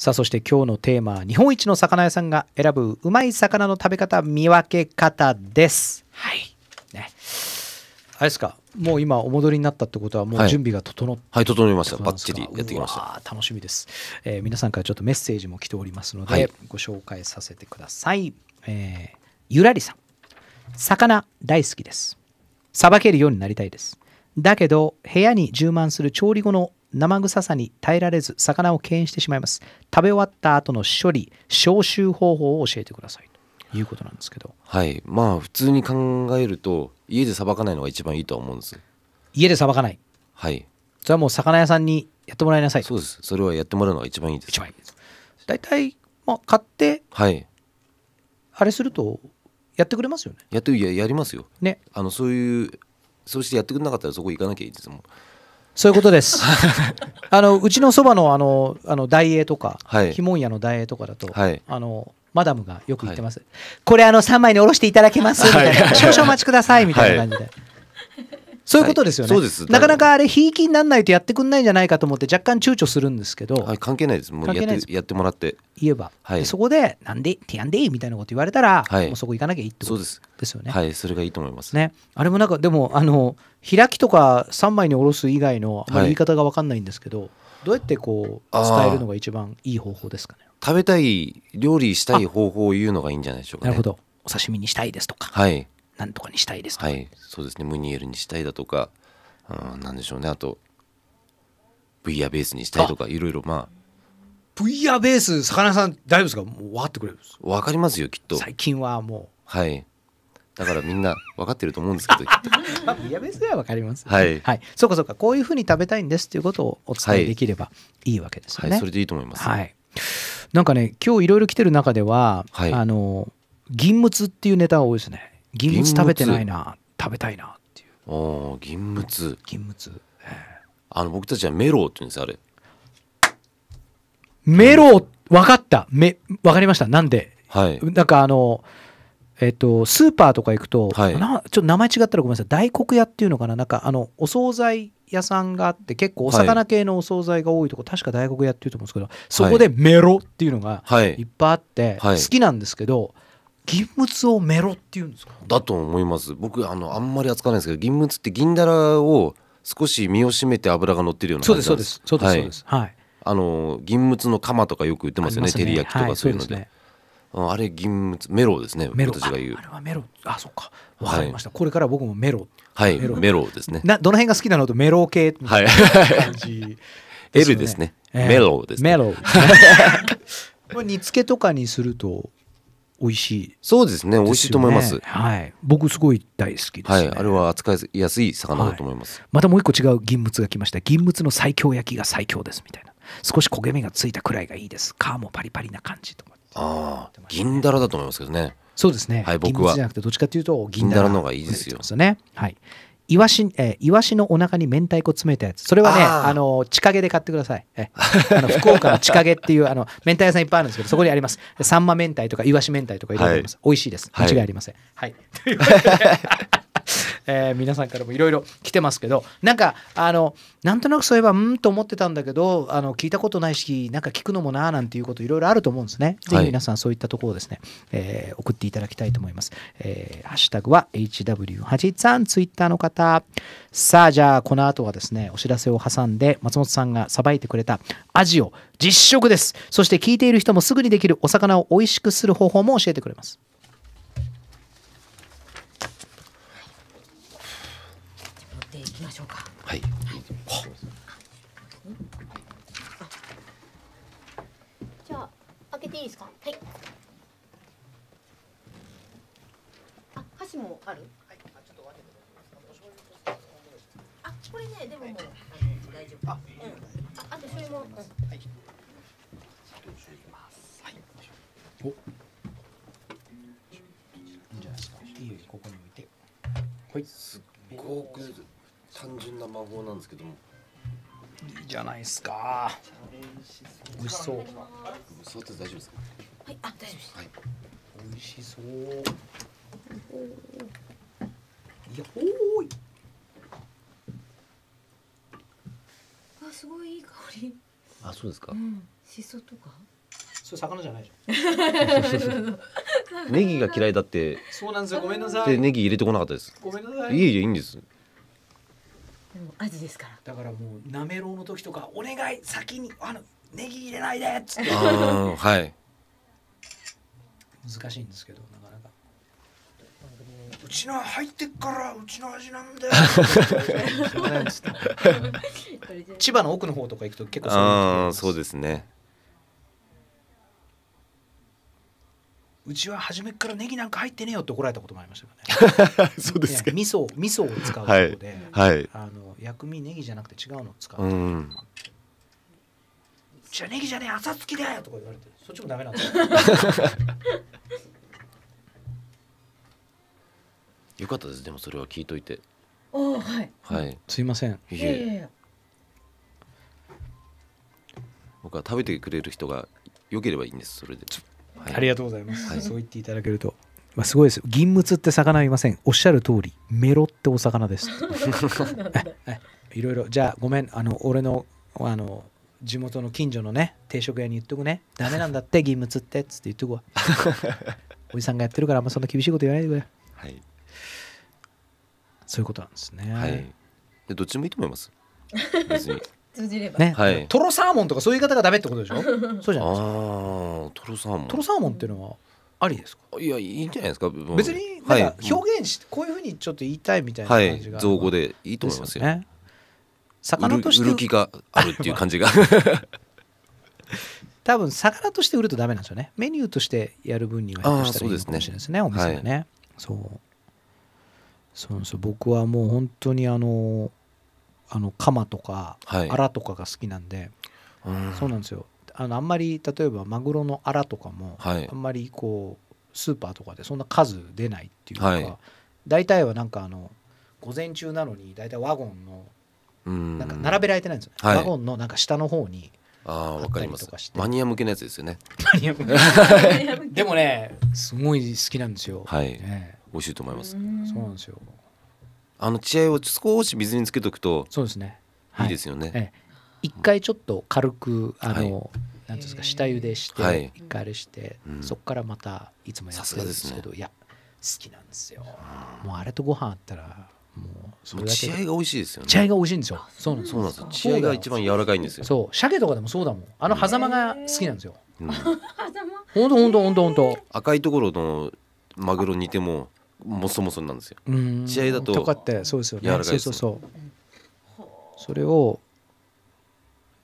さあそして今日のテーマ日本一の魚屋さんが選ぶうまい魚の食べ方見分け方ですはいねあれですかもう今お戻りになったってことはもう準備が整っはい、はい、整いましたバッチリやってきました楽しみです、えー、皆さんからちょっとメッセージも来ておりますので、はい、ご紹介させてください、えー、ゆらりさん魚大好きですさばけるようになりたいですだけど部屋に充満する調理後の生臭さに耐えられず魚を敬遠してしまいます食べ終わった後の処理消臭方法を教えてくださいということなんですけどはいまあ普通に考えると家でさばかないのが一番いいとは思うんです家でさばかないはいそれはもう魚屋さんにやってもらいなさいそうですそれはやってもらうのが一番いいです一番いいです大体、まあ、買ってはいあれするとやってくれますよねやってややりますよねあのそういうそうしてやってくれなかったらそこ行かなきゃいいですもんそういうことです あのうちのそばのあのあの大英とか鬼門、はい、屋の大英とかだと、はい、あのマダムがよく言ってます、はい、これあの3枚におろしていただけますみたいな、少々お待ちくださいみたいな感じで。そういうことですよね、はい、なかなかあれひいきにならないとやってくんないんじゃないかと思って若干躊躇するんですけど、はい、関係ないですもうやってやってもらって言えば、はい、そこで「なんでてやんでみたいなこと言われたら、はい、もうそこ行かなきゃいいってことですよねはいそれがいいと思いますねあれもなんかでもあの開きとか3枚におろす以外のま言い方が分かんないんですけど、どうやってこう伝えるのが一番いい方法ですかね食べたい料理したい方法を言うのがいいんじゃないでしょうか、ね、なるほどお刺身にしたいですとかはいなんとかにしたいですとか、はい、そうですねムニエルにしたいだとか、うん、なんでしょうねあと V アベースにしたいとかいろいろまあ V アベース魚さん大丈夫ですかもう分かってくれるんです分かりますよきっと最近はもうはいだからみんな分かってると思うんですけど まあ、ビアベースでは分かります、はい、はい、そうかそうかこういうふうに食べたいんですっていうことをお伝えできればいいわけですよね、はいはい、それでいいと思います、はい、なんかね今日いろいろ来てる中では、はい、あの銀むつっていうネタが多いですね銀物食べてないな食べたいなっていうお銀物銀物、えー、あの僕たちはメロウって言うんですあれメロウ分かっため分かりましたなんで、はい、なんかあのえっと、スーパーとか行くと、はい、なちょっと名前違ったらごめんなさい大黒屋っていうのかななんかあのお惣菜屋さんがあって結構お魚系のお惣菜が多いとこ、はい、確か大黒屋っていうと思うんですけどそこでメロっていうのがいっぱいあって、好きなんですけど、はい銀物をメロっていうんですかだと思います僕あのあんまり扱わないんですけど銀物って銀だらを少し身を締めて油が乗ってるような感じなうですそうですそうですはい、はい、あの銀物の釜とかよく売ってますよね、ね、照り焼きとかそういうのではい、あれ銀物メロですねメロ私が言うあれはメロあそっかわかりました、はい、これから僕もメロはいメロですねなどの辺が好きなのとメロ系はい感じ L ですね、えー、メロですねメロ これ煮付けとかにすると美味しい、ね、そうですね美味しいと思います、はい、僕すごい大好きです、ね、はい、あれは扱いやすい魚だと思います、はい、またもう一個違う銀物が来ました銀物の最強焼きが最強ですみたいな少し焦げ目がついたくらいがいいです皮もパリパリな感じとか、ああ銀だらだと思いますけどねそうですね、はい、僕はじゃなくてどっちかというと銀だらの方がいいですよ、ね、はいイワシ、えー、イワシのお腹に明太子詰めたやつ。それはね、あの、地下で買ってください。あの福岡の地下っていう、あの、明太屋さんいっぱいあるんですけど、そこにあります。サンマ明太とか、イワシ明太とかいろいろあります。はい、美味しいです。間違いありません。はい、は いえー、皆さんからもいろいろ来てますけどなんかあのなんとなくそういえばうんと思ってたんだけどあの聞いたことないしなんか聞くのもななんていうこといろいろあると思うんですね。ぜひ皆さんそういったところをですね、はい、えー、送っていただきたいと思います。えー、ハッシュタグは HW83 ツイッターの方さあじゃあこの後はですねお知らせを挟んで松本さんがさばいてくれたアジを実食ですそして聞いている人もすぐにできるお魚を美味しくする方法も教えてくれます。しょうか。はい。じゃ開けていいですか。はい。あ、箸もある。はい。あ、ちょっとけてあ、これね、でももう、大丈夫。あ、うん。はい。すごく単純な魔法なんですけどもいいじゃないですか美味しそう座って大丈夫ですかはいあ大丈夫です、はい、美味しそうやほいあすごいいい香りあそうですか、うん、しそとかそれ魚じゃないじゃん ネギが嫌いだってそうなんですよごめんなさいでネギ入れてこなかったですごめんなさいいいえいいんです味ですからだからもうなめろうの時とか「お願い先にあのネギ入れないで」っつってはい難しいんですけどなかなかうちの入ってっからうちの味なんだよ 千葉の奥の方とか行くと結構そうそうですねうちは初めからネギなんか入ってねえよって怒られたこともありましたからね そうですか、味噌味噌を使うところで、はいはい、あの薬味ネギじゃなくて違うの使う、うん、じゃネギじゃねえ朝きだよとか言われてそっちもダメなんだ よかったですでもそれは聞いといてあはい、はい、すいませんいい僕は食べてくれる人がよければいいんですそれで、はい、ありがとうございます、はい、そう言っていただけるとまあ、すごいです銀ムツって魚いませんおっしゃる通りメロってお魚です いろいろじゃあごめんあの俺のあの地元の近所のね定食屋に言っとくねダメなんだって銀ムツってっつって言っとくわ おじさんがやってるからあんまそんな厳しいこと言わないでくれはいそういうことなんですねはいどっちもいいと思います別に 通じればね、はい、トロサーモンとかそういう言い方がダメってことでしょそうじゃないですかトロサーモントロサーモンっていうのはありですかいやいいんじゃないですか別になんか表現して、こういうふうにちょっと言いたいみたいな感じが、はい、造語でいいと思いますよね魚として売る気があるっていう感じが 多分魚として売るとダメなんですよねメニューとしてやる分にはひょっいいかもしれないですね、お店ね、はい、そうそうそう僕はもう本当にあのあの鎌とか、はい、とかが好きなんで、うん、そうなんですよあのあんまり例えばマグロのアラとかも、はい、あんまりこうスーパーとかでそんな数出ないっていうか、はい、大体はなんかあの午前中なのに大体ワゴンのなんか並べられてないんですよ、ワゴンのなんか下の方にあっかりとかしてマニア向けのやつですよねでもねすごい好きなんですよはい、ね、美味しいと思いますそうなんですよあの血合いを少し水につけとくとそうですね、い、いですよね一、ええ、回ちょっと軽くあの、はい、なんですか下茹でして一回あれして、うん、そこからまたいつもやってるんですけど、ね、いや好きなんですよ、もうあれとご飯あったらもうそれだけ血合いが美味しいですよね血合いが美味しいんですよそうなんですんです血合いが一番柔らかいんですよそう鮭とかでもそうだもんあの狭間が好きなんですよ、うん、ほんとほんとほんとほんと赤いところのマグロ煮てももそもそなんですよ血合いだととかってそうですよねそうそうそうそれを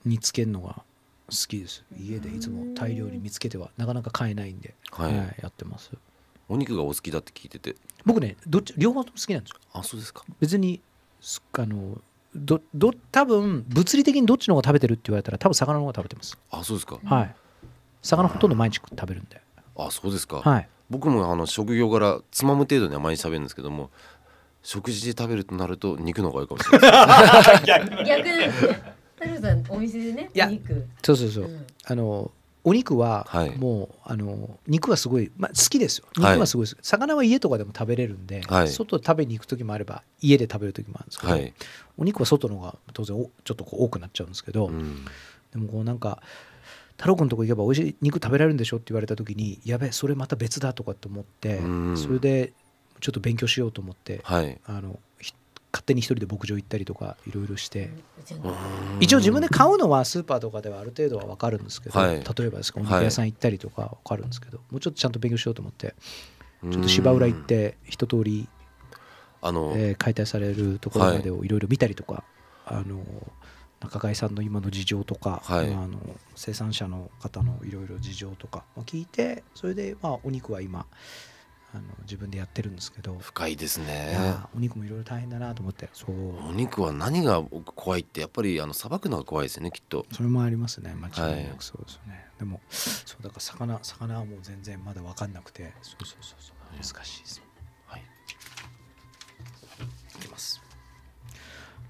煮つけるのが好きです家でいつも大量に見つけてはなかなか買えないんで、はい、はい、やってますお肉がお好きだって聞いてて僕ねどっち両方とも好きなんですよあそうですか別にあのどど多分物理的にどっちの方が食べてるって言われたら多分魚の方が食べてますあそうですかはい魚ほとんど毎日食べるんであそうですかはい僕もあの職業柄つまむ程度には毎日食べるんですけども食事で食べるとなると肉の方がいいかもしれない 逆逆お店でね肉そうそうそう、うんあのお肉ははいもう、あの肉はすごい、まあ、好きですよ肉はすごいです、魚は家とかでも食べれるんで、はい外食べに行く時もあれば家で食べる時もあるんですけど、はい。お肉は外の方が当然おちょっとこう多くなっちゃうんですけど、うんでもこうなんか太郎くんのとこ行けば美味しい肉食べられるんでしょって言われた時にやべえそれまた別だとかと思って、うんそれでちょっと勉強しようと思って、はい。あの勝手に一人で牧場行ったりとかいろいろして一応自分で買うのはスーパーとかではある程度は分かるんですけど、はい、例えばですけどお肉屋さん行ったりとか分かるんですけど、はい、もうちょっとちゃんと勉強しようと思ってちょっと芝浦行って一通りあえー、解体されるところまでをいろいろ見たりとか、はい、あの中貝さんの今の事情とか、はい、あの生産者の方のいろいろ事情とか聞いてそれでまあお肉は今。あの自分でやってるんですけど深いですねお肉もいろいろ大変だなと思ってそうお肉は何が怖いってやっぱりあのさばくのが怖いですよねきっとそれもありますね間違いなくそうですね、はい、でもそうだから魚魚はもう全然まだ分かんなくてそうそうそうそう難しいです、ね、はいいきます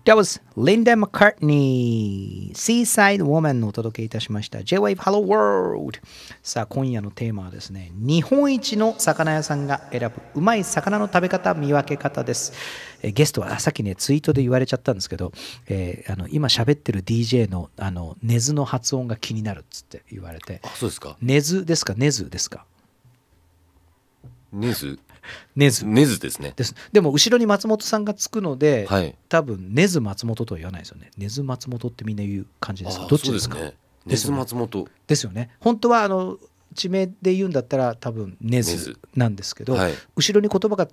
That was Linda McCartney Seaside Woman お届けいたしました J-Wave Hello World さあ今夜のテーマはですね日本一の魚屋さんが選ぶうまい魚の食べ方見分け方ですえゲストはさっきねツイートで言われちゃったんですけど、えー、あの今喋ってる DJ のあの根津の発音が気になるっつって言われてあそうですかネズですかネズですか根津根津根津ですねですでも後ろに松本さんがつくので、はい、多分根津松本とは言わないですよね根津松本ってみんな言う感じですどっちですかね、津、ね、松本ですよね本当はあの地名で言うんだったら多分根津なんですけど、はい、後ろに言葉が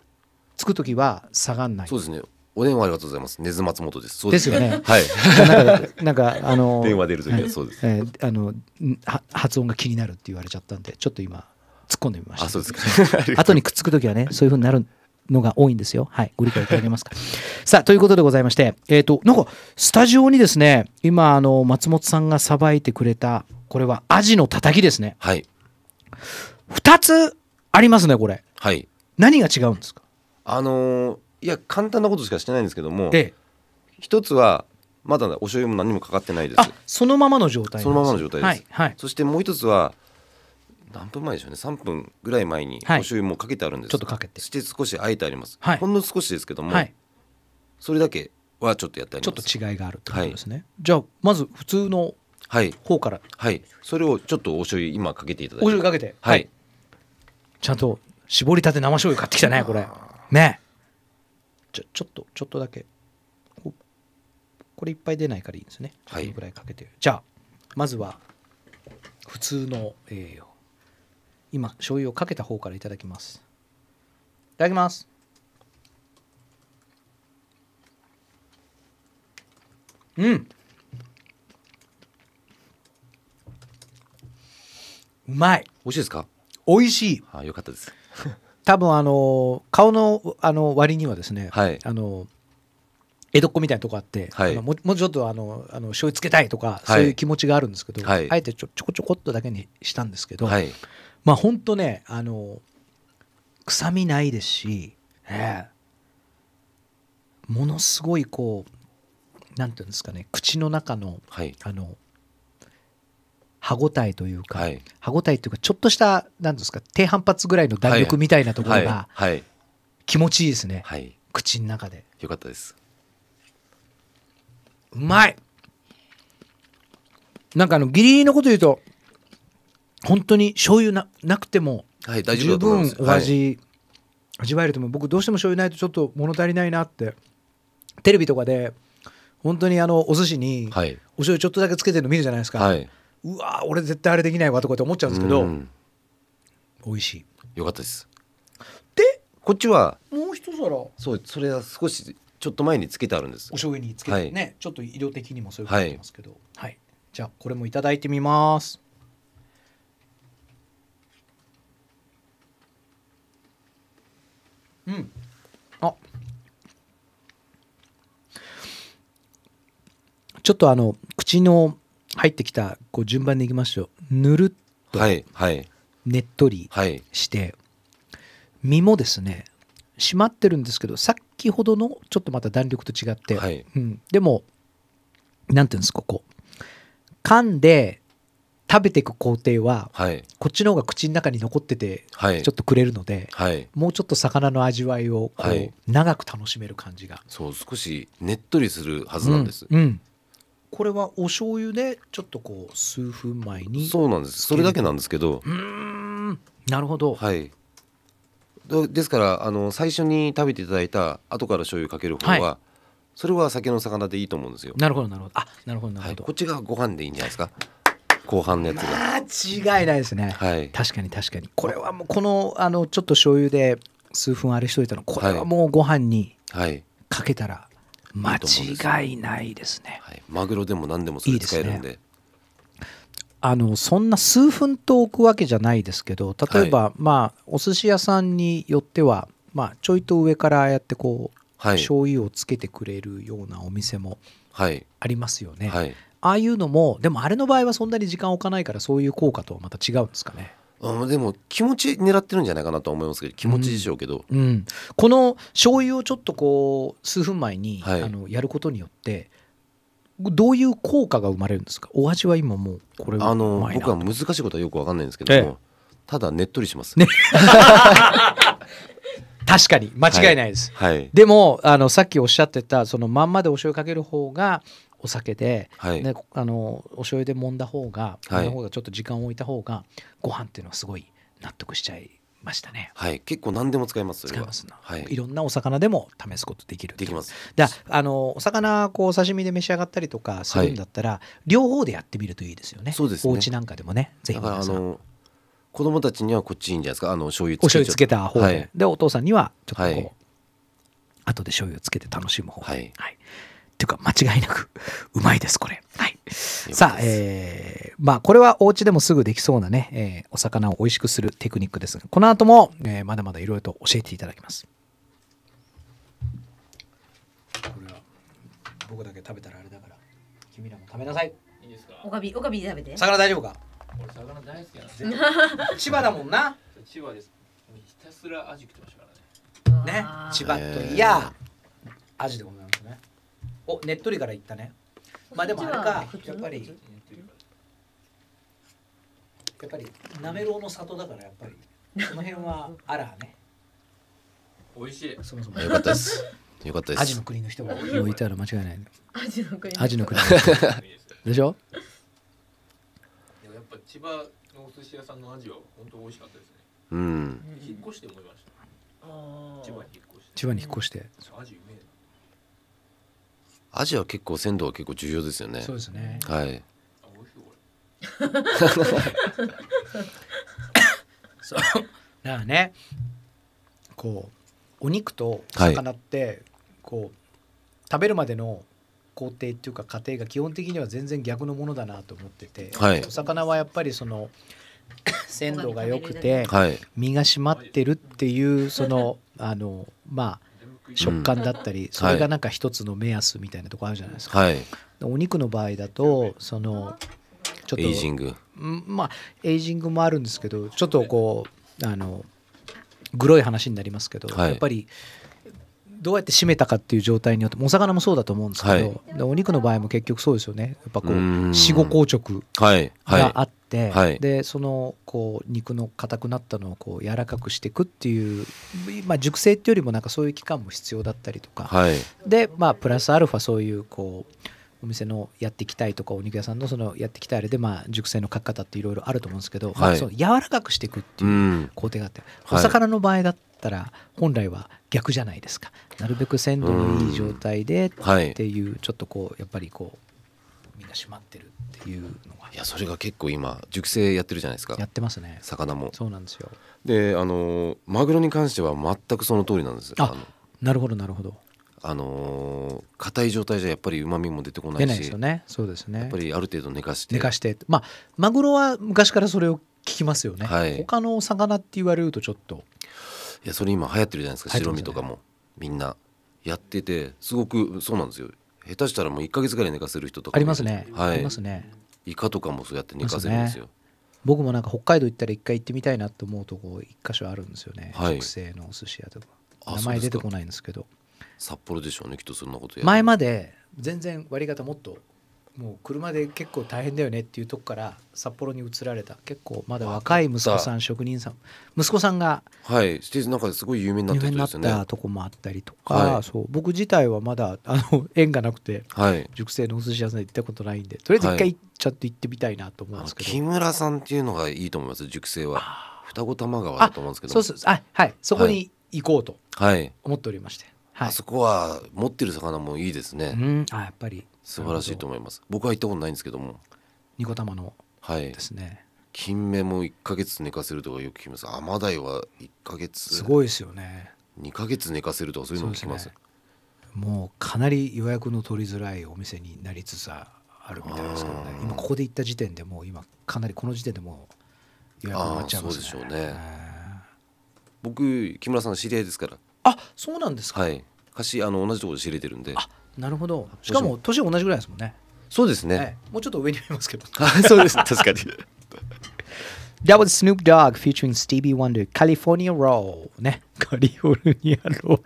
つく時は下がんないそうですねお電話ありがとうございます。根津松本です。そうですよね。はい。なんか、なんか、あの。電話出る時はそうです。えー、あの、は、発音が気になるって言われちゃったんで、ちょっと今、突っ込んでみました。あ、そうですか。後にくっつく時はね、そういうふうになるのが多いんですよ。はい。ご理解いただけますか。さあ、ということでございまして、えっ、ー、と、なんか、スタジオにですね、今、あの、松本さんがさばいてくれた、これはアジのたたきですね。はい。2つありますね、これ。はい。何が違うんですかあのー、いや、簡単なことしかしてないんですけども、ええ、つは、まだお醤油も何もかかってないです。そのままの状態そのままの状態です。はい。はい、そしてもう一つは、何分前でしょうね3分ぐらい前にお醤油もかけてあるんです、はい、ちょっとかけてして少しあえてあります、はい、ほんの少しですけども、はい、それだけはちょっとやってありますちょっと違いがあるってことですね、はい、じゃあまず普通の方からはいそれをちょっとお醤油今かけていただいてお醤油かけてはい、ちゃんと絞りたて生醤油買ってきたねこれねじゃちょっとちょっとだけこれいっぱい出ないからいいんですね。はい、ぐらいかけてじゃあまずは普通の、え養今醤油をかけた方からいただきますいただきますうんうまい美味しいですか美味しいあよかったです 多分あの顔のあの割にはですね、はい、あの江戸っ子みたいなとこあって、はい、もうちょっとあのあの醤油つけたいとか、そういう気持ちがあるんですけど、はい、あえてちょちょこちょこっとだけにしたんですけど、はい、まあほんとねあの臭みないですし、えものすごいこう何て言うんですかね口の中の、はい、あの歯応えというか、はい、歯応えというかちょっとした何ですか低反発ぐらいの弾力みたいなところが気持ちいいですね、はい、口の中でよかったですうまいなんかあのギリギリのこと言うと本当に醤油ななくても十分お味、味わえると思う僕どうしても醤油ないとちょっと物足りないなってテレビとかで本当にあのお寿司にお醤油ちょっとだけつけてるの見るじゃないですか、はい、うわ俺絶対あれできないわとかって思っちゃうんですけど、美味しいよかったですでこっちはもう一皿そうそれは少しちょっと前につけてあるんですお醤油につけてね、はい、ちょっと色的にもそういうことますけど、はい、はい、じゃあこれもいただいてみますうんあちょっとあの口の入ってきたこう順番でいきましょうぬるっとねっとりして、はいはい、身もですね締まってるんですけどさっきほどのちょっとまた弾力と違って、はい、うん、でも何ていうんですかこう噛んで食べていく工程は、はい、こっちの方が口の中に残ってて、はい、ちょっとくれるので、はい、もうちょっと魚の味わいをこう、長く楽しめる感じがそう少しねっとりするはずなんです、うん、うん、これはお醤油でちょっとこう数分前にそうなんですそれだけなんですけどうんなるほどはいですからあの最初に食べていただいた後から醤油かける方は、それは酒の魚でいいと思うんですよなるほどなるほどあなるほどなるほど、はい、こっちがご飯でいいんじゃないですか後半のやつが、まあ、違いないですね、はい、確かに確かにこれはもうこのあのちょっと醤油で数分あれしといたのこれはもうご飯にかけたら間違いないですね、はい、マグロでも何でもそれ使えるんで、ね、あのそんな数分と置くわけじゃないですけど例えば、はい、まあお寿司屋さんによっては、まあ、ちょいと上からああやってこう、はい、醤油をつけてくれるようなお店もありますよね、はい、ああいうのもでもあれの場合はそんなに時間置かないからそういう効果とはまた違うんですかね。あでも気持ち狙ってるんじゃないかなと思いますけど気持ちでしょうけど、うん、うん、この醤油をちょっとこう数分前に、はい、あのやることによってどういう効果が生まれるんですかお味は今もうこれあの僕は難しいことはよく分かんないんですけども、ただねっとりします、ね 確かに間違いないです、はいはい、でもあのさっきおっしゃってたそのまんまでお醤油かける方がお酒で、ね、あのお醤油で揉んだ方が、はい、方がちょっと時間を置いた方がご飯っていうのはすごい納得しちゃいましたね。はい、結構何でも使えます。使えますな。はい、いろんなお魚でも試すことできる。できます。だ、あのお魚こう刺身で召し上がったりとかするんだったら、はい、両方でやってみるといいですよね。そうです、ね、お家なんかでもね、ぜひ皆さん。子供たちにはこっちいいんじゃないですか。あの醤油つけお醤油つけた方で、はい、でお父さんにはちょっとこう、はい、後で醤油をつけて楽しむ方、はい、はい。ていうか間違いなく うまいですこれはいさあえー、まあこれはお家でもすぐできそうなね、えー、お魚を美味しくするテクニックですがこの後も、えー、まだまだいろいろと教えていただきますこれは僕だけ食べたらあれだから君らも食べなさいいいですかおかびおかびで食べて魚大丈夫か俺魚大好きなんで。千葉だもんな千葉ですひたすら味ジ食ってましたからねね千葉といや、味でございますおねっとりからいったねまあでもあれかやっぱりやっぱりなめろうの里だからやっぱりこの辺はあらね美味しいそもそもよかったです よかったですアジの国の人も置いてある間違いないアジの国アジの国 でしょやっぱ千葉のお寿司屋さんのアジは本当美味しかったですねうん引っ越して思いました千葉に引っ越して千葉に引っ越してアジアジアは結構鮮度は結構重要ですよね。そうですね。はい。そうだからねこうお肉と魚って、はい、こう食べるまでの工程っていうか過程が基本的には全然逆のものだなと思ってて、はい、お魚はやっぱりその 鮮度が良くて、身が締まってるっていうそのあのまあ食感だったり、それがなんか一つの目安みたいなとこあるじゃないですか、はい、お肉の場合だとそのちょっとエイジングまあエイジングもあるんですけどちょっとこうあのグロい話になりますけど、はい、やっぱりどうやって締めたかっていう状態によってお魚もそうだと思うんですけど、はい、お肉の場合も結局そうですよねやっぱこう死後硬直があって、て、はい、でそのこう肉の硬くなったのをこう柔らかくしていくっていう、まあ、熟成っていうよりもなんかそういう期間も必要だったりとか、はい、で、まあ、プラスアルファそういうこうお店のやっていきたいとかお肉屋さんのそのやっていきたいあれでまあ熟成の書き方っていろいろあると思うんですけど、はい、まあ、その柔らかくしていくっていう工程があって、お魚の場合だったら本来は逆じゃないですかなるべく鮮度のいい状態でっていうちょっとこうやっぱりこう身が締まってるっていうのがいやそれが結構今熟成やってるじゃないですかやってますね魚もそうなんですよであのマグロに関しては全くその通りなんですあなるほどなるほどあの硬い状態じゃやっぱりうまみも出てこないし出ないですよねそうですねやっぱりある程度寝かして寝かしてまあマグロは昔からそれを聞きますよね、はい、他のお魚って言われるとちょっといやそれ今流行ってるじゃないですか、ね、白身とかもみんなやっててすごくそうなんですよ下手したらもう1か月ぐらい寝かせる人とかありますね、はい、ありますねイカとかもそうやって寝かせるんですよ、ね、僕もなんか北海道行ったら一回行ってみたいなと思うとこ一箇所あるんですよね、はい、特製のお寿司屋とか名前出てこないんですけど札幌でしょうねきっとそんなことや前まで全然割り方もっともう車で結構大変だよねっていうとこから札幌に移られた結構まだ若い息子さん職人さん息子さんがはいステーズの中ですごい有名になった人ですよね有名になったとこもあったりとか、はい、そう僕自体はまだあの 縁がなくて、はい、熟成のお寿司屋さん行ったことないんでとりあえず一回ちゃんと行ってみたいなと思うんですけど、はい、木村さんっていうのがいいと思います熟成は双子玉川だと思うんですけどそうそうあはいそこに行こうと思っておりまして、はい、あそこは持ってる魚もいいですね、うんあやっぱり素晴らしいと思います僕は行ったことないんですけどもニコ玉のですね、はい、金目も1か月寝かせるとかよく聞きます甘鯛は1か月すごいですよね2か月寝かせるとかそういうのも聞きます、ね、もうかなり予約の取りづらいお店になりつつあるみたいですけどね今ここで行った時点でもう今かなりこの時点でもう予約埋まっちゃいますねそうでしょうね僕木村さん知り合いですからあそうなんですかはい昔あの同じところで知れてるんであなるほどしかも年同じぐらいですもんねそうですね、もうちょっと上に見えますけど そうです確かに That was Snoop Dogg featuring Stevie Wonder California Roll ねカリフォルニアロール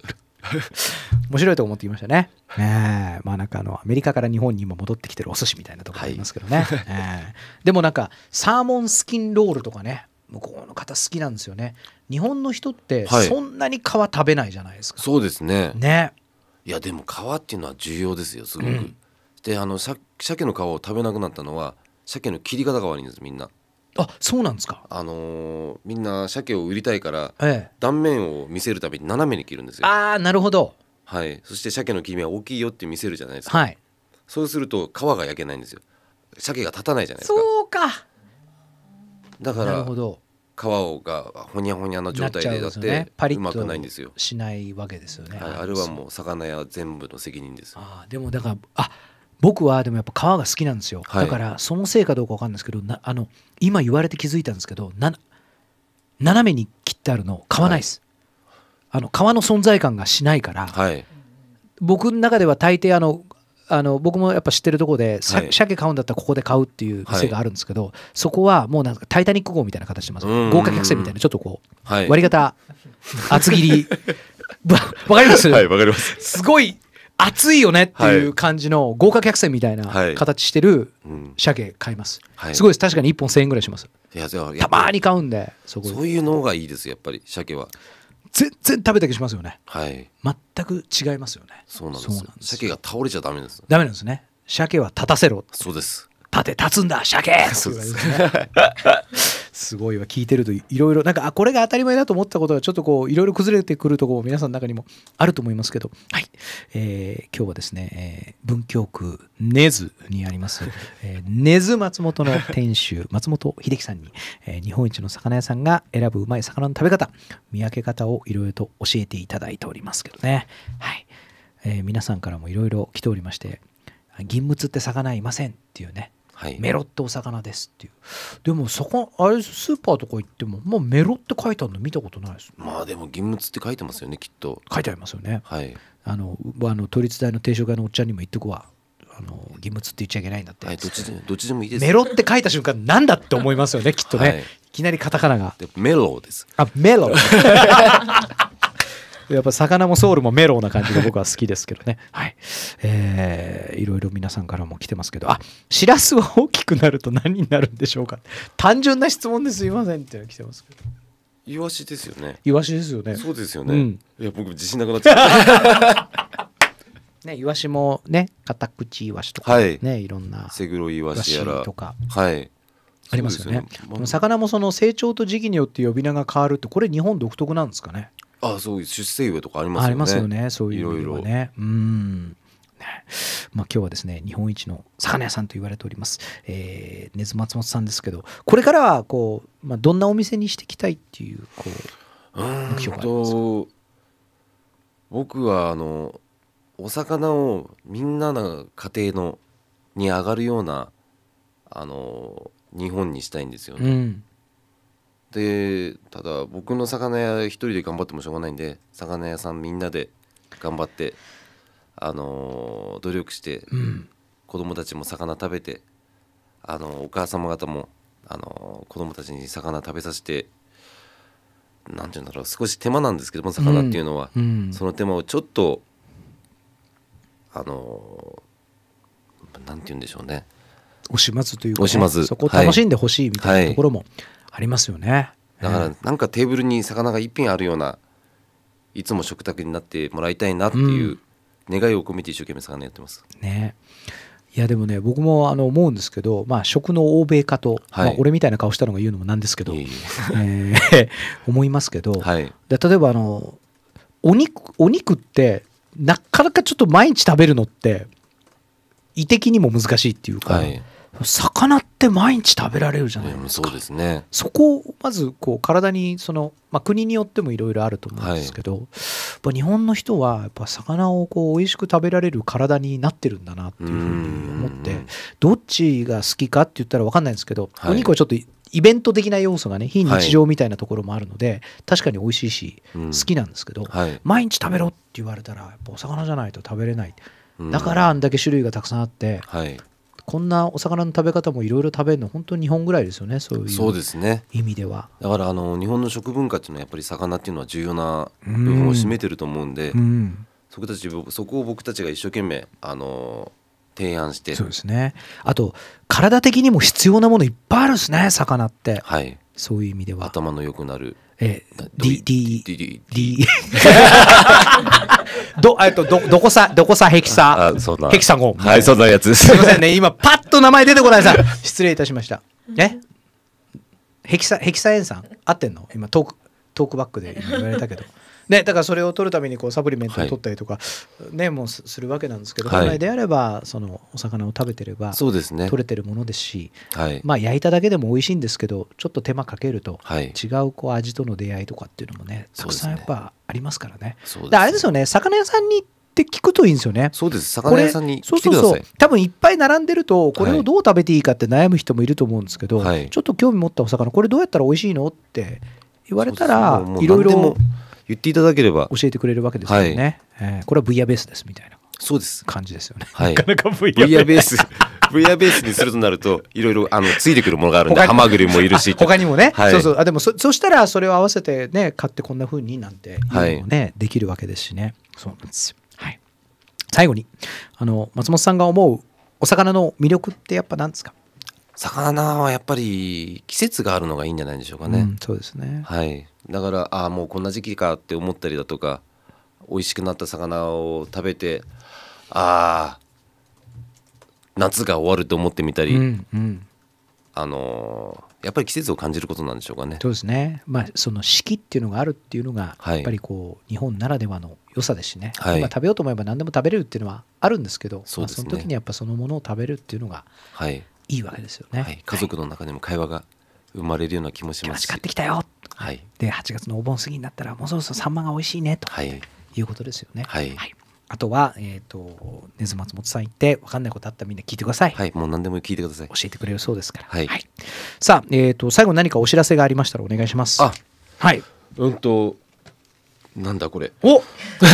面白いと思っていましたね。ねまあなんかあのアメリカから日本に今戻ってきてるお寿司みたいなところありますけどね、はいえでもなんかサーモンスキンロールとかね向こうの方好きなんですよね。日本の人ってそんなに皮食べないじゃないですか。はい、そうですね。ね。いやでも皮っていうのは重要ですよすごく、うん、であの鮭の皮を食べなくなったのは鮭の切り方が悪いんですみんなあそうなんですかあのー、みんな鮭を売りたいから、ええ、断面を見せるために斜めに切るんですよあなるほどはいそして鮭の切り身は大きいよって見せるじゃないですか、はい、そうすると皮が焼けないんですよ鮭が立たないじゃないですかそうかだからなるほど皮をがほにゃほにゃの状態でだって、ね、パリッとしないわけですよね、はい、あれはもう魚屋全部の責任ですあでもだからあ僕はでもやっぱ皮が好きなんですよ、はい、だからそのせいかどうか分かんないですけどなあの今言われて気づいたんですけどな斜めに切ってあるの皮ないです、はい、あの皮の存在感がしないから、はい、僕の中では大抵あのあの僕もやっぱ知ってるところで、はい、鮭買うんだったらここで買うっていう店があるんですけど、はい、そこはもうなんかタイタニック号みたいな形してます豪華客船みたいなちょっとこう、はい、割り方厚切り わかりますはいわかりますすごい熱いよねっていう感じの豪華客船みたいな形してる鮭買います、はい、すごいです確かに1本1000円ぐらいしますいやたまに買うんでそういうのがいいですやっぱり鮭は全然食べた気しますよね、はい、全く違いますよねそうなんです鮭が倒れちゃダメですダメなんですね鮭は立たせろそうです立て立つんだ鮭そうです、すごいわ聞いてるといろいろなんかあこれが当たり前だと思ったことがちょっとこういろいろ崩れてくるところも皆さんの中にもあると思いますけど、はいえー、今日はですね、えー、文京区根津にあります、えー、根津松本の店主 松本秀樹さんに、えー、日本一の魚屋さんが選ぶうまい魚の食べ方見分け方をいろいろと教えていただいておりますけどね、はいえー、皆さんからもいろいろ来ておりまして「銀物って魚いません」っていうねはい、メロってお魚ですっていうでもそこあれスーパーとか行っても、まあ、メロって書いてあるの見たことないです、ね、まあでも銀物って書いてますよねきっと書いてありますよねはいあのあの都立大の定食屋のおっちゃんにも言ってくわあの義務つって言っちゃいけないんだって、はい、どっちでどっちでもいいですメロって書いた瞬間なんだって思いますよねきっとね、はい、いきなりカタカナがメロですあメロ やっぱ魚もソウルもメロウな感じが僕は好きですけどね。はい。えー、いろいろ皆さんからも来てますけど、あ、しらすは大きくなると何になるんでしょうか。単純な質問ですいませんって来てますけど。イワシですよね。イワシですよね。そうですよね。うん、いや僕自信なくなっちゃった。ね、イワシもね、カタクチイワシとかね、はい、いろんなセグロイワシやらとか。はい。ありますよね。よね魚もその成長と時期によって呼び名が変わるってこれ日本独特なんですかね。あそういう出世上とかありますよね。ありますよねそういうね。いろいろうんまあ、今日はですね日本一の魚屋さんと言われております、えー、根津松本さんですけどこれからはこう、まあ、どんなお店にしていきたいっていうこう目標がありますか僕はあのお魚をみんなの家庭のに上がるようなあの日本にしたいんですよね。うん、でただ僕の魚屋一人で頑張ってもしょうがないんで魚屋さんみんなで頑張ってあのー努力して、うん子供たちも魚食べてあのお母様方もあの子供たちに魚食べさせてなんていうんだろう少し手間なんですけども魚っていうのは、うんその手間をちょっとあのなんて言うんでしょうね惜しまずというか、ね、惜しまずそこを楽しんでほしいみたいなところもありますよねだからなんかテーブルに魚が一品あるようないつも食卓になってもらいたいなっていう願いを込めて一生懸命魚やってます、うん、ねいやでもね僕もあの思うんですけど、まあ、食の欧米化と、はい、まあ、俺みたいな顔したのが言うのもなんですけどいええー、思いますけど、はい、で例えばあのお肉お肉ってなかなかちょっと毎日食べるのって意的にも難しいっていうか、はい、魚って毎日食べられるじゃないですか、うん、そうですね、そこをまずこう体にその、まあ、国によってもいろいろあると思うんですけど、はい、やっぱ日本の人はやっぱ魚をこう美味しく食べられる体になってるんだなっていうふうに思ってどっちが好きかって言ったら分かんないんですけど、はい、お肉はちょっとイベント的な要素がね非日常みたいなところもあるので、はい、確かに美味しいし、好きなんですけど、はい、毎日食べろって言われたらやっぱお魚じゃないと食べれない、だからあんだけ種類がたくさんあって、はい、こんなお魚の食べ方もいろいろ食べるの本当日本ぐらいですよねそういうそうですね意味ではだからあの日本の食文化っていうのはやっぱり魚っていうのは重要な部分を占めてると思うんで、うん、そこたちそこを僕たちが一生懸命あの提案してそうですねあと体的にも必要なものいっぱいあるんですね魚ってはいそういう意味では頭の良くなるえ D D D D ど、えっと、ど、どこさ、どこさ、ヘキサ、あ、そうヘキサゴン。はい、そんなやつです。すみませんね、今、パッと名前出てこないさ。失礼いたしました。えヘキサ、ヘキサエンさん合ってんの今、トーク、トークバックで言われたけど。ね、だからそれを取るためにこうサプリメントを取ったりとか、ね、もうするわけなんですけど、本来であればそのお魚を食べてればそうです、ね、取れてるものですし、まあ、焼いただけでも美味しいんですけどちょっと手間かけると違うこう味との出会いとかっていうのもねたくさんやっぱありますからね。ねあれですよね魚屋さんにって聞くといいんですよね。そうです。魚屋さんにそうそうそう。多分いっぱい並んでると、これをどう食べていいかって悩む人もいると思うんですけど、はい、ちょっと興味持ったお魚、これどうやったら美味しいのって言われたら、いろいろ。言っていただければ教えてくれるわけですよね、はい、えー、これは VR ベースですみたいなそうです感じですよね、はい、なかなか VR ベース VR ベースにするとなるといろいろあのついてくるものがあるんでハマグリもいるし 他にもね、はい、そうそうあでもそそしたらそれを合わせてね買ってこんなふうになんていうのね、はい、できるわけですしねそうなんですよ、はい、最後にあの松本さんが思うお魚の魅力ってやっぱ何ですか魚はやっぱり季節があるのがいいんじゃないでしょうかね、うん、そうですねはいだからああもうこんな時期かって思ったりだとか美味しくなった魚を食べてああ夏が終わると思ってみたり、うんうん、あのやっぱり季節を感じることなんでしょうかね。そうですね。まあその四季っていうのがあるっていうのが、やっぱりこう、日本ならではの良さですしね、はい、食べようと思えば何でも食べれるっていうのはあるんですけど、ねまあ、その時にやっぱそのものを食べるっていうのが、はい、いいわけですよね、はい、家族の中でも会話が生まれるような気もしますし、はい、買ってきたよ、はい、で8月のお盆過ぎになったらもうそろそろサンマが美味しいねと、はい、いうことですよね。はい、はいあとは、えっ、ー、と、根津松本さん行って、分かんないことあったらみんな聞いてください。はい、もう何でも聞いてください。教えてくれるそうですから。はい。はい、さあ、えっ、ー、と、最後何かお知らせがありましたらお願いします。あ、はい。うんと、なんだこれ。お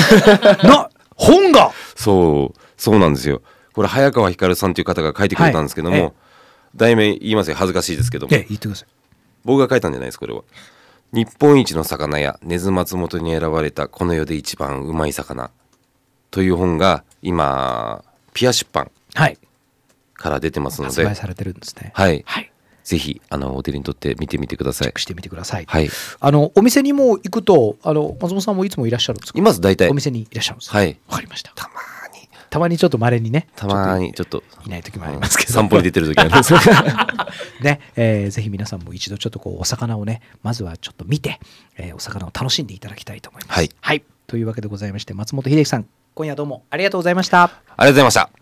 な、本がそう、そうなんですよ。これ、早川ひかるさんという方が書いてくれたんですけども、題名言いますよ恥ずかしいですけどもえ言ってください僕が書いたんじゃないですこれは日本一の魚や根津松本に選ばれたこの世で一番うまい魚という本が今ピア出版はいから出てますので、はい、されてるんですねはい、はい、ぜひあのお手に取って見てみてください。してみてください。はい。あのお店にも行くとあの松本さんもいつもいらっしゃるんですか。います大体。お店にいらっしゃるんです。はい。わかりました。たまたまにちょっとまれにねたまにちょっといない時もありますけど、散歩に出てる時あります ね、えー、ぜひ皆さんも一度ちょっとこうお魚をねまずはちょっと見て、えー、お魚を楽しんでいただきたいと思います、はい、はい、というわけでございまして松本秀樹さん今夜どうもありがとうございましたありがとうございました